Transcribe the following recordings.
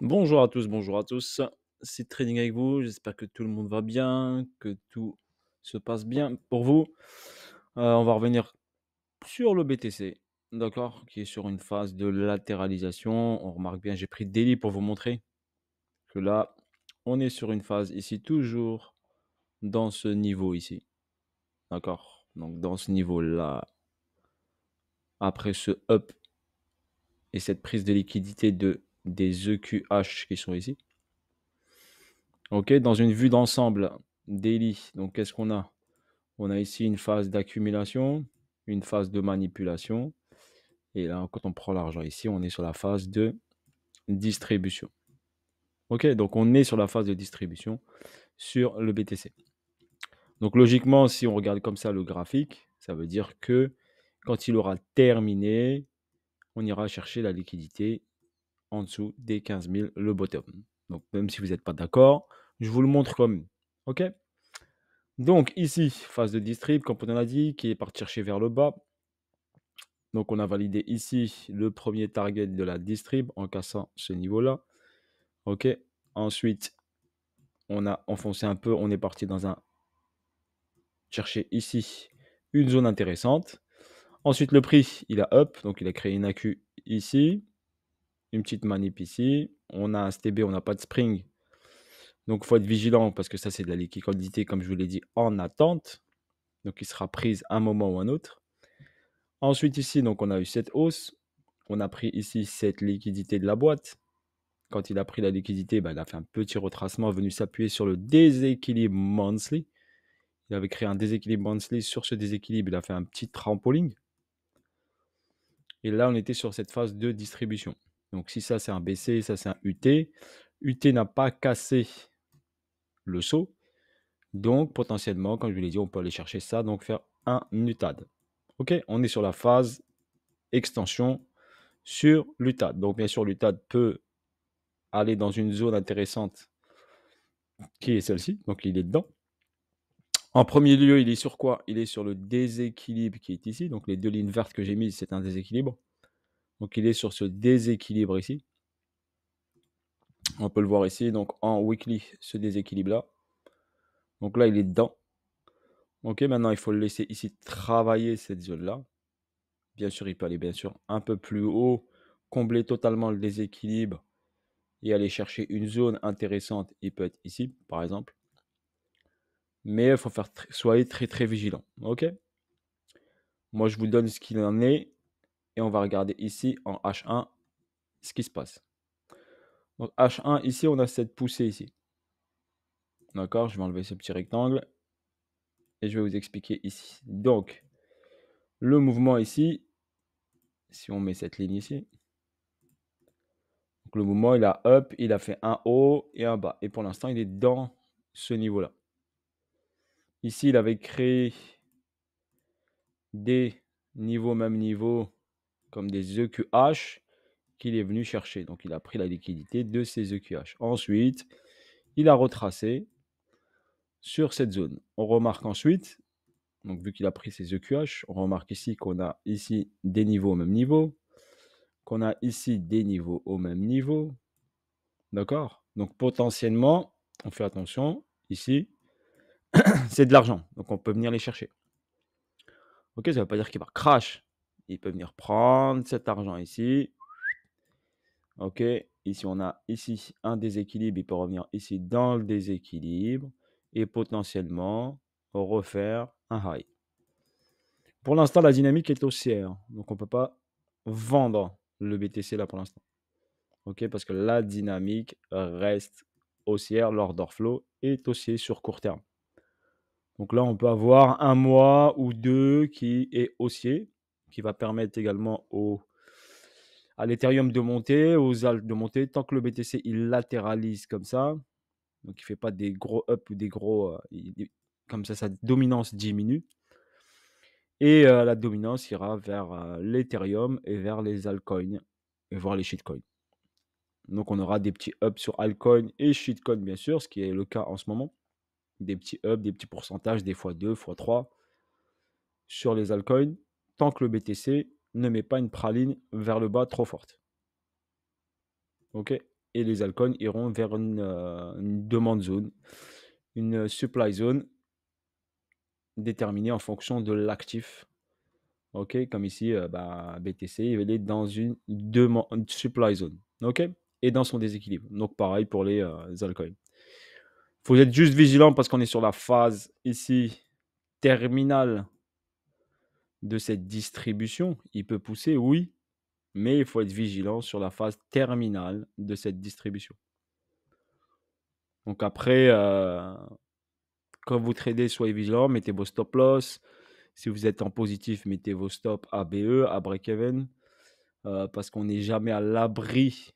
Bonjour à tous, bonjour à tous. C'est Trading avec vous. J'espère que tout le monde va bien, que tout se passe bien pour vous. Euh, on va revenir sur le BTC, d'accord, qui est sur une phase de latéralisation. On remarque bien, j'ai pris Daily pour vous montrer que là, on est sur une phase ici, toujours dans ce niveau ici, d'accord. Donc dans ce niveau là, après ce up et cette prise de liquidité de des EQH qui sont ici. Ok, dans une vue d'ensemble, daily, donc qu'est-ce qu'on a On a ici une phase d'accumulation, une phase de manipulation. Et là, quand on prend l'argent ici, on est sur la phase de distribution. Ok, donc on est sur la phase de distribution sur le BTC. Donc logiquement, si on regarde comme ça le graphique, ça veut dire que quand il aura terminé, on ira chercher la liquidité en dessous des 15 000 le bottom. Donc même si vous n'êtes pas d'accord, je vous le montre comme. OK Donc ici, phase de distrib, comme on a dit, qui est parti chercher vers le bas. Donc on a validé ici le premier target de la distrib en cassant ce niveau-là. OK Ensuite, on a enfoncé un peu, on est parti dans un chercher ici une zone intéressante. Ensuite, le prix, il a up, donc il a créé une AQ ici une petite manip ici. On a un STB, on n'a pas de spring. Donc, il faut être vigilant parce que ça, c'est de la liquidité, comme je vous l'ai dit, en attente. Donc, il sera prise un moment ou un autre. Ensuite, ici, donc, on a eu cette hausse. On a pris ici cette liquidité de la boîte. Quand il a pris la liquidité, ben, il a fait un petit retracement, venu s'appuyer sur le déséquilibre monthly. Il avait créé un déséquilibre monthly. Sur ce déséquilibre, il a fait un petit trampoline. Et là, on était sur cette phase de distribution. Donc si ça c'est un BC, ça c'est un UT, UT n'a pas cassé le saut. Donc potentiellement, comme je vous l'ai dit, on peut aller chercher ça, donc faire un UTAD. Ok, on est sur la phase extension sur l'UTAD. Donc bien sûr, l'UTAD peut aller dans une zone intéressante qui est celle-ci, donc il est dedans. En premier lieu, il est sur quoi Il est sur le déséquilibre qui est ici. Donc les deux lignes vertes que j'ai mises, c'est un déséquilibre. Donc il est sur ce déséquilibre ici. On peut le voir ici. Donc en weekly, ce déséquilibre là. Donc là, il est dedans. Ok, maintenant il faut le laisser ici travailler cette zone là. Bien sûr, il peut aller bien sûr un peu plus haut, combler totalement le déséquilibre et aller chercher une zone intéressante. Il peut être ici, par exemple. Mais il faut faire soyez très très vigilant. Ok. Moi, je vous donne ce qu'il en est. Et on va regarder ici en H1 ce qui se passe. Donc H1, ici, on a cette poussée ici. D'accord Je vais enlever ce petit rectangle. Et je vais vous expliquer ici. Donc, le mouvement ici, si on met cette ligne ici, donc le mouvement, il a up, il a fait un haut et un bas. Et pour l'instant, il est dans ce niveau-là. Ici, il avait créé des niveaux, même niveau, comme des EQH qu'il est venu chercher. Donc, il a pris la liquidité de ces EQH. Ensuite, il a retracé sur cette zone. On remarque ensuite, donc vu qu'il a pris ses EQH, on remarque ici qu'on a ici des niveaux au même niveau, qu'on a ici des niveaux au même niveau. D'accord Donc, potentiellement, on fait attention, ici, c'est de l'argent. Donc, on peut venir les chercher. Ok, ça ne veut pas dire qu'il va crash il peut venir prendre cet argent ici. OK Ici, on a ici un déséquilibre. Il peut revenir ici dans le déséquilibre et potentiellement refaire un high. Pour l'instant, la dynamique est haussière. Donc, on ne peut pas vendre le BTC là pour l'instant. OK Parce que la dynamique reste haussière. L'order flow est haussier sur court terme. Donc là, on peut avoir un mois ou deux qui est haussier qui va permettre également au, à l'Ethereum de monter, aux ALT de monter, tant que le BTC il latéralise comme ça, donc il ne fait pas des gros up ou des gros. Euh, comme ça, sa dominance diminue. Et euh, la dominance ira vers euh, l'Ethereum et vers les altcoins, et voir les shitcoins. Donc on aura des petits ups sur altcoins et shitcoin, bien sûr, ce qui est le cas en ce moment. Des petits ups, des petits pourcentages, des fois 2, fois 3 sur les altcoins tant que le BTC ne met pas une praline vers le bas trop forte. Ok Et les alcools iront vers une, euh, demande zone, une supply zone déterminée en fonction de l'actif. Ok Comme ici, euh, BTC, bah, il est dans une, supply zone. Ok Et dans son déséquilibre. Donc pareil pour les, euh, alcools. Il Faut être juste vigilant parce qu'on est sur la phase ici terminale de cette distribution. Il peut pousser, oui, mais il faut être vigilant sur la phase terminale de cette distribution. Donc après, euh, quand vous tradez, soyez vigilant, mettez vos stop loss. Si vous êtes en positif, mettez vos stops à BE, à break-even, euh, parce qu'on n'est jamais à l'abri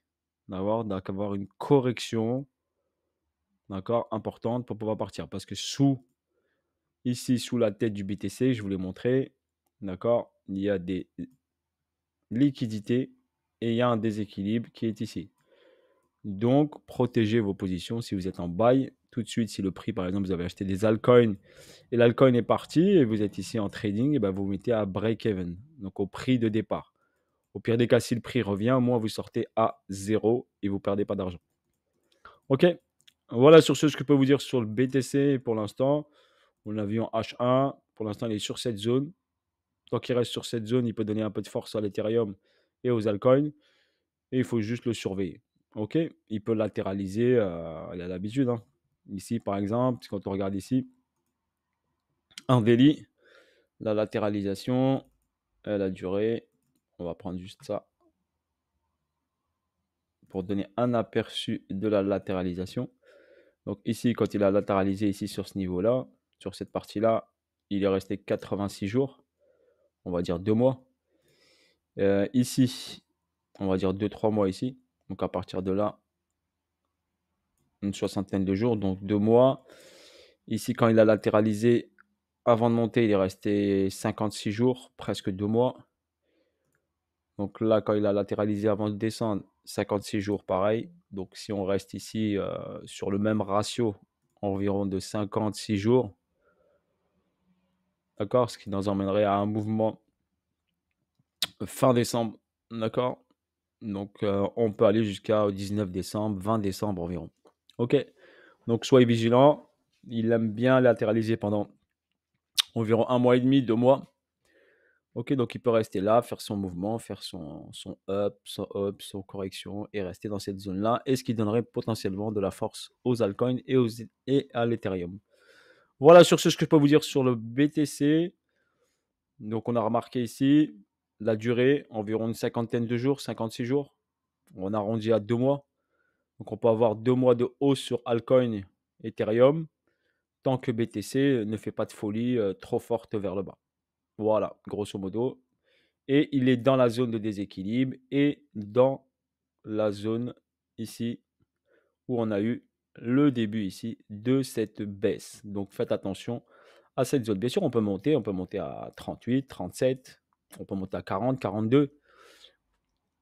d'avoir une correction d'accord, importante pour pouvoir partir. Parce que sous, ici, sous la tête du BTC, je vous l'ai montré, D'accord Il y a des liquidités et il y a un déséquilibre qui est ici. Donc, protégez vos positions si vous êtes en buy. Tout de suite, si le prix, par exemple, vous avez acheté des altcoins et l'alcoin est parti et vous êtes ici en trading, et eh ben, vous mettez à break-even, donc au prix de départ. Au pire des cas, si le prix revient, au moins vous sortez à zéro et vous ne perdez pas d'argent. Ok, voilà sur ce, que je peux vous dire sur le BTC pour l'instant. On l'a vu en H1. Pour l'instant, il est sur cette zone. Donc, il reste sur cette zone, il peut donner un peu de force à l'Ethereum et aux altcoins. Et il faut juste le surveiller. OK Il peut latéraliser, euh, il a l'habitude. Hein. Ici, par exemple, quand on regarde ici, un délit, la latéralisation, elle a duré. On va prendre juste ça pour donner un aperçu de la latéralisation. Donc ici, quand il a latéralisé ici sur ce niveau-là, sur cette partie-là, il est resté 86 jours on va dire deux mois. Euh, ici, on va dire deux, trois mois ici. Donc à partir de là, une soixantaine de jours, donc deux mois. Ici, quand il a latéralisé, avant de monter, il est resté 56 jours, presque deux mois. Donc là, quand il a latéralisé avant de descendre, 56 jours pareil. Donc si on reste ici euh, sur le même ratio, environ de 56 jours, D'accord Ce qui nous emmènerait à un mouvement fin décembre. D'accord Donc, euh, on peut aller jusqu'à 19 décembre, 20 décembre environ. OK Donc, soyez vigilants. Il aime bien latéraliser pendant environ un mois et demi, deux mois. Ok, donc il peut rester là, faire son mouvement, faire son, son up, son up, son correction et rester dans cette zone-là. Et ce qui donnerait potentiellement de la force aux altcoins et, aux, et à l'Ethereum. Voilà sur ce, que je peux vous dire sur le BTC. Donc on a remarqué ici la durée, environ une cinquantaine de jours, 56 jours. On arrondit à deux mois. Donc on peut avoir deux mois de hausse sur et Ethereum tant que BTC ne fait pas de folie euh, trop forte vers le bas. Voilà, grosso modo. Et il est dans la zone de déséquilibre et dans la zone ici où on a eu le début ici de cette baisse. Donc faites attention à cette zone. Bien sûr, on peut monter, on peut monter à 38, 37, on peut monter à 40, 42.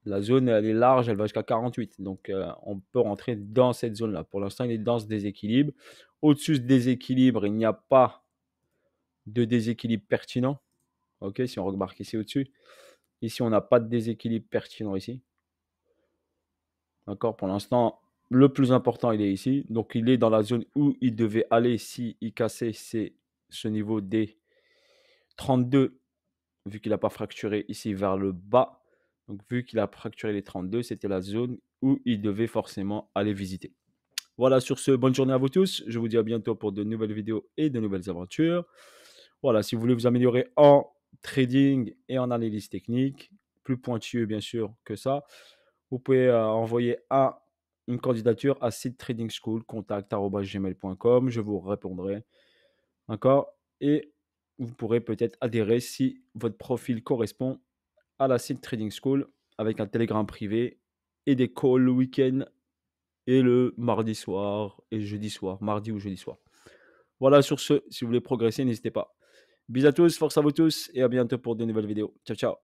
La zone, elle est large, elle va jusqu'à 48. Donc, euh, on peut rentrer dans cette zone-là. Pour l'instant, il est dans ce déséquilibre. Au-dessus de ce déséquilibre, il n'y a pas de déséquilibre pertinent. OK, si on remarque ici au-dessus. Ici, on n'a pas de déséquilibre pertinent ici. D'accord Pour l'instant, le plus important, il est ici. Donc, il est dans la zone où il devait aller s'il il cassait c'est ce niveau des 32, vu qu'il n'a pas fracturé ici vers le bas. Donc, vu qu'il a fracturé les 32, c'était la zone où il devait forcément aller visiter. Voilà, sur ce, bonne journée à vous tous. Je vous dis à bientôt pour de nouvelles vidéos et de nouvelles aventures. Voilà, si vous voulez vous améliorer en trading et en analyse technique, plus pointueux bien sûr que ça, vous pouvez euh, envoyer un une candidature à site Trading School, contact gmail.com Je vous répondrai. D'accord Et vous pourrez peut-être adhérer si votre profil correspond à la site Trading School avec un Telegram privé et des calls le week-end et le mardi soir et jeudi soir, mardi ou jeudi soir. Voilà, sur ce, si vous voulez progresser, n'hésitez pas. Bisous à tous, force à vous tous et à bientôt pour de nouvelles vidéos. Ciao, ciao.